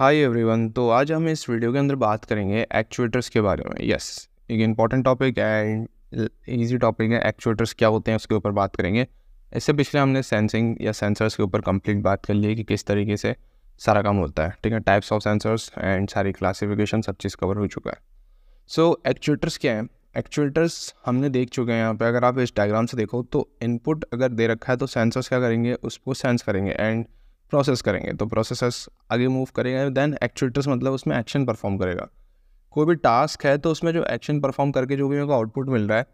hi everyone तो आज हम इस वीडियो के अंदर बात करेंगे एक्चुएटर्स के बारे में यस एक important topic and easy topic है एक्चुएटर्स क्या होते हैं उसके ऊपर बात करेंगे इससे पिछले हमने सेंसिंग या सेंसर्स के ऊपर कंप्लीट बात कर ली है कि किस तरीके से सारा काम होता है ठीक है टाइप्स ऑफ सेंसर्स एंड सारी क्लासिफिकेशन सब चीज़ कवर हो चुका है सो so, एक्चुएटर्स क्या हैं एक्चुएटर्स हमने देख चुके हैं यहाँ पे अगर आप इस डायग्राम से देखो तो इनपुट अगर दे रखा है तो सेंसर्स क्या करेंगे उसको सेंस करेंगे एंड प्रोसेस करेंगे तो प्रोसेसर्स आगे मूव करेगा देन एक्चुएटर्स मतलब उसमें एक्शन परफॉर्म करेगा कोई भी टास्क है तो उसमें जो एक्शन परफॉर्म करके जो भी मेरे को आउटपुट मिल रहा है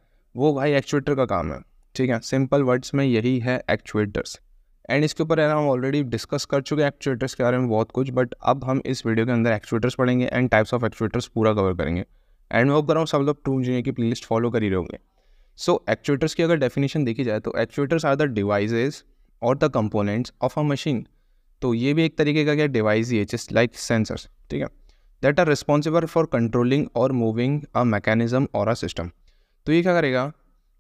वो भाई एक्चुएटर का काम है ठीक है सिंपल वर्ड्स में यही है एक्चुएटर्स एंड इसके ऊपर है ना हम ऑलरेडी डिस्कस कर चुके हैं एक्चुएटर्स के बारे में बहुत कुछ बट अब हम इस वीडियो के अंदर एक्चुएटर्स पढ़ेंगे एंड टाइप्स ऑफ एक्चुएटर्स पूरा कवर करेंगे एंड मैं होप कर रहा हूँ सब लोग टू इंजीनियर की प्लेलिस्ट फॉलो कर ही रहोगे सो एक्चुएटर्स की अगर डेफिनेशन देखी जाए तो एक्चुएटर्स आर द डिवाइजेज और the components of a machine तो ये भी एक तरीके का क्या डिवाइस ही है जस्ट लाइक सेंसर्स ठीक है that are responsible for controlling और मूविंग अ मैकेनिज़्म और अ सिस्टम तो ये क्या करेगा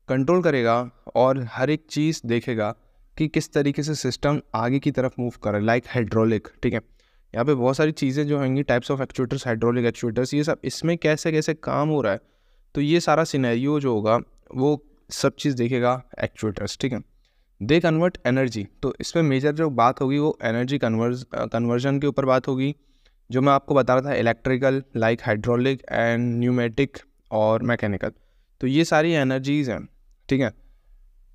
कंट्रोल करेगा और हर एक चीज़ देखेगा कि किस तरीके से सिस्टम आगे की तरफ मूव करे लाइक हाइड्रोलिक ठीक है यहाँ पे बहुत सारी चीज़ें जो होंगी types of actuators hydraulic actuators ये सब इसमें कैसे कैसे काम हो रहा है तो ये सारा सिनेरियो जो होगा वो सब चीज़ देखेगा एक्चुएटर्स ठीक है दे कन्वर्ट एनर्जी तो इसमें मेजर जो बात होगी वो एनर्जी कन्वर्ज कन्वर्जन के ऊपर बात होगी जो मैं आपको बता रहा था electrical like hydraulic and pneumatic और मैकेनिकल तो ये सारी एनर्जीज़ हैं ठीक है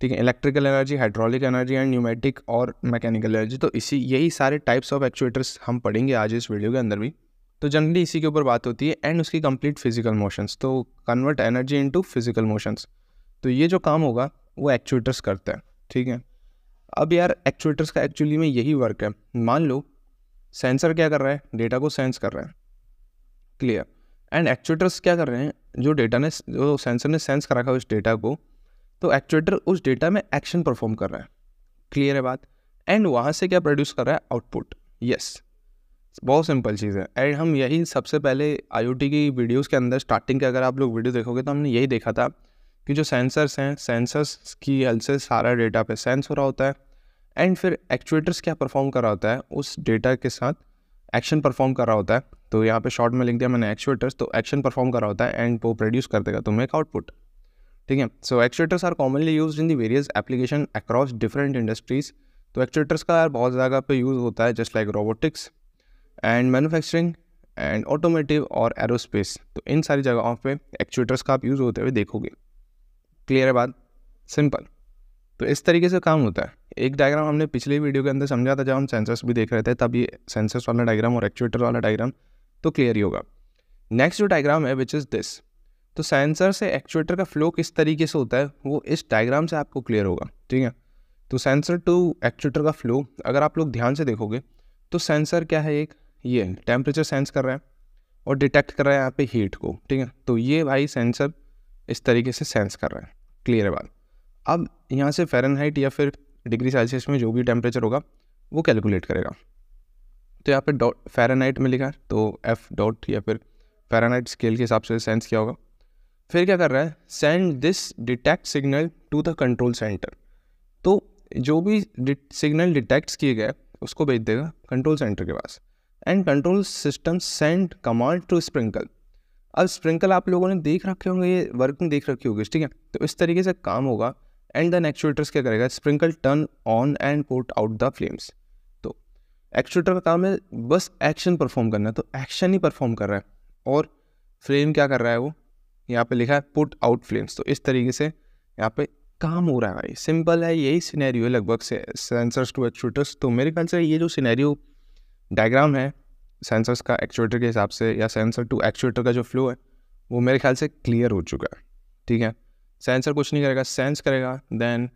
ठीक है electrical energy hydraulic energy and pneumatic और मैकेनिकल एनर्जी तो इसी यही सारे टाइप्स ऑफ एक्चुएटर्स हम पढ़ेंगे आज इस वीडियो के अंदर भी तो जनरली इसी के ऊपर बात होती है एंड उसकी कंप्लीट फिजिकल मोशंस तो convert energy into physical motions तो ये जो काम होगा वो एक्चुएटर्स करते हैं ठीक है अब यार एक्चुएटर्स का एक्चुअली में यही वर्क है मान लो सेंसर क्या कर रहा है डेटा को सेंस कर रहा है क्लियर एंड एक्चुएटर्स क्या कर रहे हैं जो डेटा ने जो सेंसर ने सेंस कर रखा उस डेटा को तो एक्चुएटर उस डेटा में एक्शन परफॉर्म कर रहा है क्लियर है बात एंड वहाँ से क्या प्रोड्यूस कर रहा है आउटपुट यस बहुत सिंपल चीज़ है एंड हम यही सबसे पहले आई की वीडियोज़ के अंदर स्टार्टिंग के अगर आप लोग वीडियो देखोगे तो हमने यही देखा था कि जो सेंसर्स हैं सेंसर्स की हेल्प से सारा डेटा पे सेंस हो रहा होता है एंड फिर एक्चुएटर्स क्या परफॉर्म कर रहा होता है उस डेटा के साथ एक्शन परफॉर्म कर रहा होता है तो यहाँ पे शॉर्ट में लिख दिया मैंने एक्चुएटर्स तो एक्शन परफॉर्म कर रहा होता है एंड वो प्रोड्यूस कर देगा तुम्हें एक आउटपुट ठीक है so actuators are commonly use in the various application across different industries तो एक्चुएटर्स का यार बहुत ज़्यादा पे यूज़ होता है just like robotics and manufacturing and automotive और एरोस्पेस तो इन सारी जगहों पे एक्चुएटर्स का आप यूज़ होते हुए देखोगे क्लियर है बात सिंपल तो इस तरीके से काम होता है एक डायग्राम हमने पिछले वीडियो के अंदर समझा था जब हम सेंसर्स भी देख रहे थे तब ये सेंसर्स वाला डायग्राम और एक्चुएटर वाला डायग्राम तो क्लियर ही होगा नेक्स्ट जो डायग्राम है विच इज़ दिस तो सेंसर से एक्चुएटर का फ्लो किस तरीके से होता है वो इस डायग्राम से आपको क्लियर होगा ठीक है तो सेंसर टू एक्चुएटर का फ्लो अगर आप लोग ध्यान से देखोगे तो सेंसर क्या है एक ये टेम्परेचर सेंस कर रहा है और डिटेक्ट कर रहा है यहाँ पे हीट को ठीक है तो ये भाई सेंसर इस तरीके से सेंस कर रहे हैं क्लियर है बात अब यहाँ से फ़ारेनहाइट या फिर डिग्री सेल्सियस में जो भी टेम्परेचर होगा वो कैलकुलेट करेगा तो यहाँ पर डॉट फ़ारेनहाइट में लिखा है तो एफ़ डॉट या फिर फ़ारेनहाइट स्केल के हिसाब से सेंस किया होगा फिर क्या कर रहा है send this detect signal to the control centre तो जो भी सिग्नल डिटेक्ट किए गए उसको भेज देगा कंट्रोल सेंटर के पास and control system send command to sprinkle अब स्प्रिंकल आप लोगों ने देख रखे होंगे ये वर्किंग देख रखी होगी ठीक है तो इस तरीके से काम होगा एंड देन एक्चुएटर्स क्या करेगा sprinkle turn on and put out the flames तो एक्चुएटर का काम है बस एक्शन परफॉर्म करना तो एक्शन ही परफॉर्म कर रहा है और फ्लेम क्या कर रहा है वो यहाँ पे लिखा है पुट आउट फ्लेम्स तो इस तरीके से यहाँ पे काम हो रहा है भाई सिंपल है यही सिनेरियो है लगभग से सेंसर्स टू एक्चुएटर्स तो मेरे ख्याल से ये जो सिनेरियो डायग्राम है सेंसर्स का एक्चुएटर के हिसाब से या सेंसर टू एक्चुएटर का जो फ्लो है वो मेरे ख्याल से क्लियर हो चुका है ठीक है सेंसर कुछ नहीं करेगा सेंस करेगा देन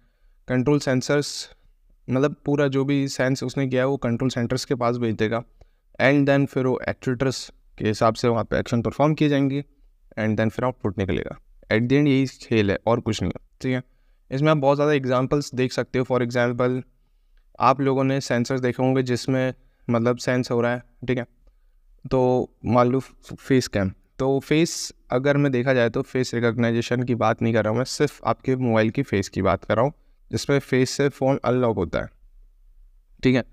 कंट्रोल सेंसर्स मतलब पूरा जो भी सेंस उसने किया वो कंट्रोल सेंटर्स के पास भेज देगा एंड देन फिर वो एक्चुएटर्स के हिसाब से वहाँ पे एक्शन परफॉर्म किए जाएंगे एंड देन फिर आउटपुट निकलेगा एट द एंड यही खेल है और कुछ नहीं ठीक है इसमें आप बहुत ज़्यादा एग्जाम्पल्स देख सकते हो फॉर एग्ज़ाम्पल आप लोगों ने सेंसर्स देखे होंगे जिसमें मतलब सेंस हो रहा है ठीक है तो मान लो फेस कैम तो फेस अगर मैं देखा जाए तो फेस रिकॉग्नाइजेशन की बात नहीं कर रहा हूँ मैं सिर्फ आपके मोबाइल की फ़ेस की बात कर रहा हूँ जिसमें फेस से फ़ोन अनलॉक होता है ठीक है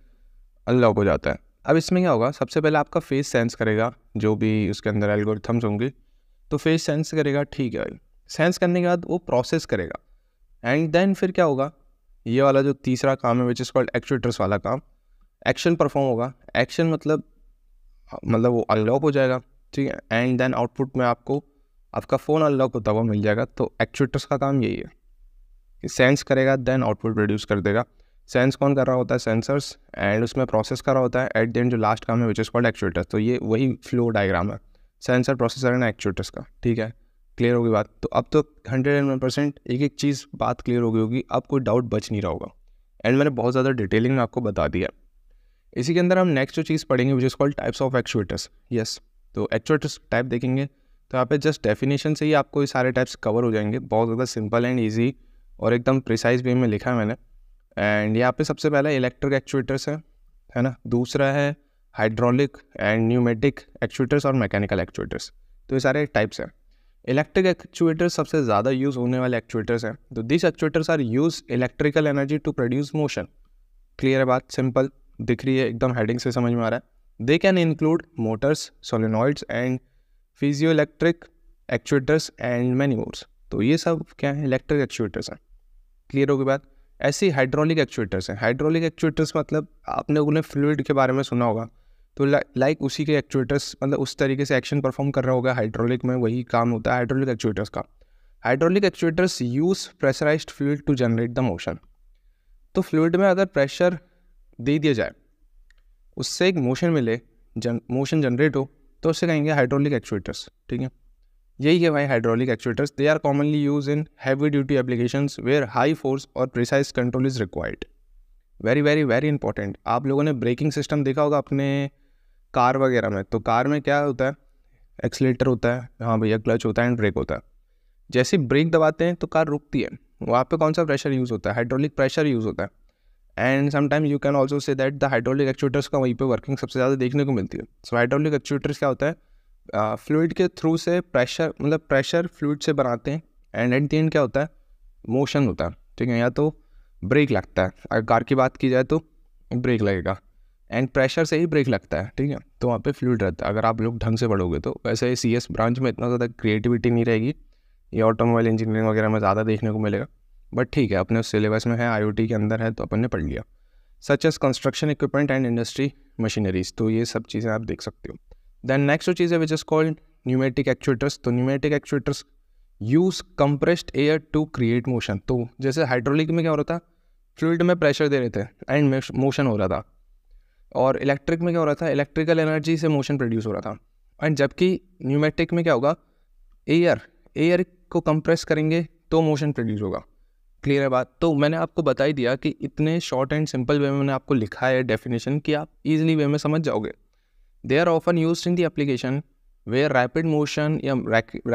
अनलॉक हो जाता है अब इसमें क्या होगा सबसे पहले आपका फेस सेंस करेगा जो भी उसके अंदर एल्गोरिथम्स होंगे तो फेस सेंस करेगा ठीक है सेंस करने के बाद वो प्रोसेस करेगा एंड देन फिर क्या होगा ये वाला जो तीसरा काम है विच इज़ कॉल्ड एक्चुएटर्स वाला काम एक्शन परफॉर्म होगा एक्शन मतलब मतलब वो अनलॉक हो जाएगा ठीक है एंड देन आउटपुट में आपको आपका फ़ोन अनलॉक होता हुआ मिल जाएगा तो एक्चुएटर्स का काम यही है सेंस करेगा देन आउटपुट प्रोड्यूस कर देगा सेंस कौन कर रहा होता है सेंसर्स एंड उसमें प्रोसेस कर रहा होता है एट द एंड जो लास्ट काम है विच इज़ कॉल्ड एक्चुएटर्स तो ये वही फ्लो डायग्राम है सेंसर प्रोसेसर एंड एक्चुएटर्स का ठीक है क्लियर होगी बात तो अब तो हंड्रेड एंड वन परसेंट एक एक चीज़ बात क्लियर हो गई होगी अब कोई डाउट बच नहीं रहा होगा एंड मैंने बहुत ज़्यादा डिटेलिंग में आपको बता दिया इसी के अंदर हम नेक्स्ट जो चीज़ पढ़ेंगे which is called types of actuators yes तो एक्चुएटर्स टाइप देखेंगे तो यहाँ पे जस्ट डेफिनेशन से ही आपको ये सारे टाइप्स कवर हो जाएंगे बहुत ज़्यादा सिंपल एंड ईजी और एकदम प्रिसाइज वे में लिखा है मैंने एंड यहाँ पे सबसे पहला इलेक्ट्रिक एक्चुएटर्स है है ना दूसरा है हाइड्रोलिक एंड न्यूमेटिक एक्चुएटर्स और मैकेनिकल एक्चुएटर्स तो ये सारे टाइप्स हैं इलेक्ट्रिक एक्चुएटर्स सबसे ज़्यादा यूज़ होने वाले एक्चुएटर्स हैं तो this actuators are use electrical energy to produce motion clear है बात सिंपल दिख रही है एकदम हेडिंग से समझ में आ रहा है they can include motors solenoids and electric actuators and mores तो ये सब क्या है इलेक्ट्रिक एक्चुएटर्स हैं क्लियर होगी बात ऐसे हाइड्रोलिक एक्चुएटर्स हैं हाइड्रोलिक एक्चुएटर्स मतलब आपने उन्हें फ्लूड के बारे में सुना होगा तो लाइक उसी के एक्चुएटर्स मतलब उस तरीके से एक्शन परफॉर्म कर रहा होगा हाइड्रोलिक में वही काम होता है हाइड्रोलिक एक्चुएटर्स का hydraulic actuators use pressurised fluid to generate the motion तो फ्लूड में अगर प्रेशर दे दिया जाए उससे एक मोशन मिले जन मोशन जनरेट हो तो उससे कहेंगे हाइड्रोलिक एक्चुएटर्स ठीक है यही है भाई hydraulic actuators they are commonly use in heavy duty application where high force और precise control is required very very very important आप लोगों ने ब्रेकिंग सिस्टम देखा होगा अपने कार वगैरह में तो कार में क्या होता है एक्सलेटर होता है हाँ भैया क्लच होता है एंड ब्रेक होता है जैसे ब्रेक दबाते हैं तो कार रुकती है वहाँ पे कौन सा प्रेशर यूज़ होता है हाइड्रोलिक प्रेशर यूज़ होता है and sometime you can also say that the hydraulic actuators का वहीं पर वर्किंग सबसे ज़्यादा देखने को मिलती है सो हाइड्रोलिक एक्चुएटर्स क्या होता है फ्लूड के थ्रू से प्रेशर मतलब प्रेशर फ्लूड से बनाते हैं एंड एट दी एंड क्या होता है मोशन होता है ठीक है या तो ब्रेक लगता है अगर कार की बात की जाए तो ब्रेक लगेगा एंड प्रेशर से ही ब्रेक लगता है ठीक है तो वहाँ पे फ्लूड रहता है अगर आप लोग ढंग से पढ़ोगे तो वैसे सी एस ब्रांच में इतना ज़्यादा क्रिएटिविटी नहीं रहेगी ये ऑटोमोबाइल इंजीनियरिंग वगैरह में ज़्यादा देखने को मिलेगा बट ठीक है अपने उस सिलेबस में है आई के अंदर है तो अपन ने पढ़ लिया such as construction equipment and industry machineries तो ये सब चीज़ें आप देख सकते हो देन नेक्स्ट जो चीज़ है which is called pneumatic actuators तो pneumatic actuators use compressed air to create motion तो जैसे हाइड्रोलिक में क्या हो रहा था फ्लूड में प्रेशर दे रहे थे एंड मोशन हो रहा था और इलेक्ट्रिक में क्या हो रहा था इलेक्ट्रिकल एनर्जी से मोशन प्रोड्यूस हो रहा था एंड जबकि न्यूमेटिक में क्या होगा एयर एयर को कंप्रेस करेंगे तो मोशन प्रोड्यूस होगा क्लियर है बात तो मैंने आपको बता ही दिया कि इतने शॉर्ट एंड सिंपल वे में मैंने आपको लिखा है डेफिनेशन कि आप इजीली वे में समझ जाओगे they are often use in the application where rapid motion या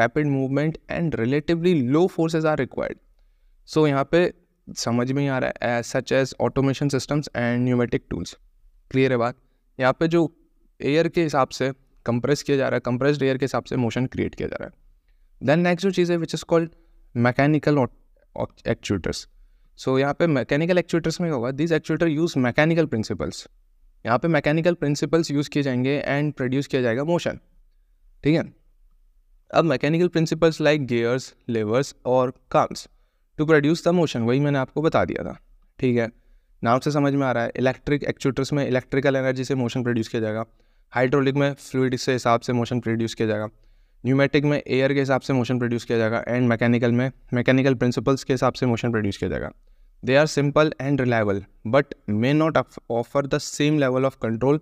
rapid movement and relatively low forces are required so यहाँ पे समझ में ही आ रहा है such as automation systems and pneumatic tools clear है बात यहाँ पे जो एयर के हिसाब से कंप्रेस किया जा रहा है कंप्रेस्ड एयर के हिसाब से मोशन क्रिएट किया जा रहा है देन नेक्स्ट जो चीज़ है which is called mechanical actuators so यहाँ पे मैकेनिकल एक्चुएटर्स में होगा this actuator use mechanical principles यहाँ पे मैकेनिकल प्रिंसिपल्स यूज़ किए जाएंगे एंड प्रोड्यूस किया जाएगा मोशन ठीक है अब mechanical principles like gears levers और cams to produce the motion वही मैंने आपको बता दिया था ठीक है नाम से समझ में आ रहा है इलेक्ट्रिक एक्चुएटर्स में इलेक्ट्रिकल एनर्जी से मोशन प्रोड्यूस किया जाएगा हाइड्रोलिक में फ्लूड से हिसाब से मोशन प्रोड्यूस किया जाएगा न्यूमेटिक में एयर के हिसाब से मोशन प्रोड्यूस किया जाएगा एंड मैकेनिकल में मैकेनिकल प्रिंसिपल्स के हिसाब से मोशन प्रोड्यूस किया जाएगा they are simple and reliable but may not offer the same level of control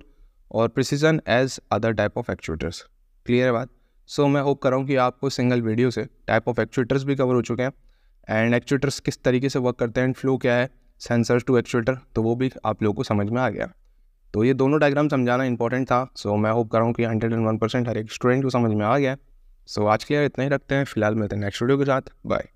और precision as other type of actuators clear है बात सो so, मैं होप कर रहा हूँ कि आपको सिंगल वीडियो से टाइप ऑफ एक्चुएटर्स भी कवर हो चुके हैं एंड एक्चुएटर्स किस तरीके से वर्क करते हैं एंड फ्लो क्या है सेंसर्स टू एक्चुएटर तो वो भी आप लोगों को समझ में आ गया तो ये दोनों डायग्राम समझाना इंपॉर्टेंट था सो so, मैं होप कर रहा हूँ कि हंड्रेड एंड वन परसेंट हर एक स्टूडेंट को समझ में आ गया सो so, आज के लिए इतना ही रखते हैं फिलहाल मिलते हैं नेक्स्ट वीडियो के साथ बाय